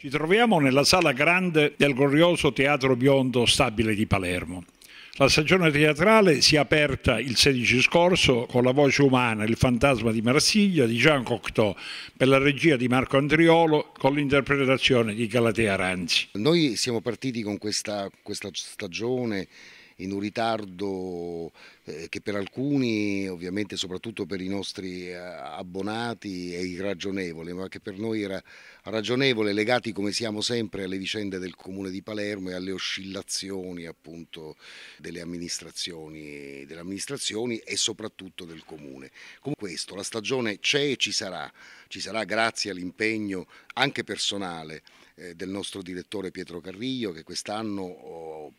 Ci troviamo nella sala grande del glorioso Teatro Biondo Stabile di Palermo. La stagione teatrale si è aperta il 16 scorso con La voce umana, Il fantasma di Marsiglia di Jean Cocteau per la regia di Marco Andriolo con l'interpretazione di Galatea Ranzi. Noi siamo partiti con questa, questa stagione in un ritardo eh, che per alcuni, ovviamente soprattutto per i nostri eh, abbonati, è irragionevole, ma che per noi era ragionevole, legati come siamo sempre alle vicende del Comune di Palermo e alle oscillazioni appunto delle amministrazioni, delle amministrazioni e soprattutto del Comune. Con questo la stagione c'è e ci sarà, ci sarà grazie all'impegno anche personale eh, del nostro direttore Pietro Carrillo che quest'anno oh,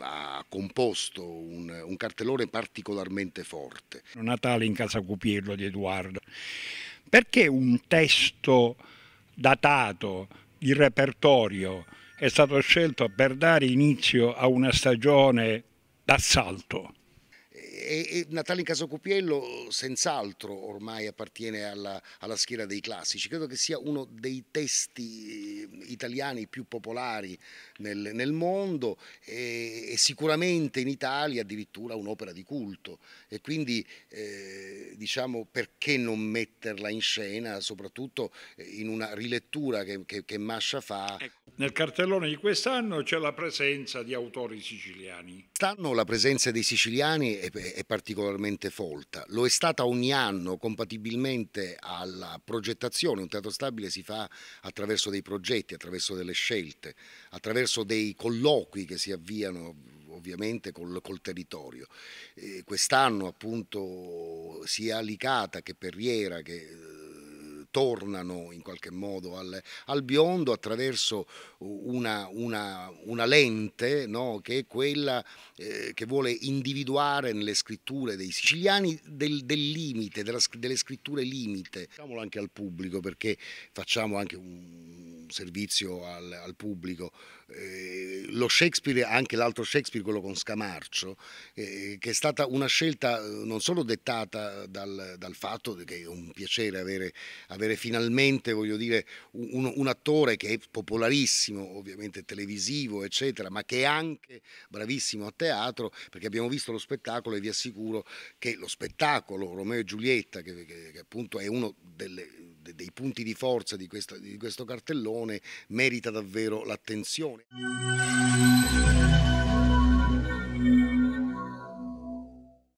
ha composto un, un cartellone particolarmente forte. Natale in casa Cupirlo di Eduardo. Perché un testo datato di repertorio è stato scelto per dare inizio a una stagione d'assalto? e, Natale in Casacupiello senz'altro ormai appartiene alla, alla, schiera dei classici, credo che sia uno dei testi eh, italiani più popolari nel, nel mondo e, e, sicuramente in Italia addirittura un'opera di culto e quindi eh, diciamo perché non metterla in scena soprattutto eh, in una rilettura che, che, che Mascia fa. Ecco. Nel cartellone di quest'anno c'è la presenza di autori siciliani. Quest'anno la presenza dei siciliani è, è particolarmente folta. Lo è stata ogni anno compatibilmente alla progettazione. Un teatro stabile si fa attraverso dei progetti, attraverso delle scelte, attraverso dei colloqui che si avviano ovviamente col, col territorio. Quest'anno appunto sia Licata che Perriera che tornano in qualche modo al, al biondo attraverso una, una, una lente no? che è quella eh, che vuole individuare nelle scritture dei siciliani del, del limite, della, delle scritture limite. Diciamolo anche al pubblico perché facciamo anche un servizio al, al pubblico. Eh, lo Shakespeare, anche l'altro Shakespeare, quello con Scamarcio, eh, che è stata una scelta eh, non solo dettata dal, dal fatto che è un piacere avere, avere finalmente, voglio dire, un, un, attore che è popolarissimo, ovviamente televisivo, eccetera, ma che è anche bravissimo a teatro, perché abbiamo visto lo spettacolo e vi assicuro che lo spettacolo Romeo e Giulietta, che, che, che appunto è uno delle dei punti di forza di, questa, di questo cartellone merita davvero l'attenzione.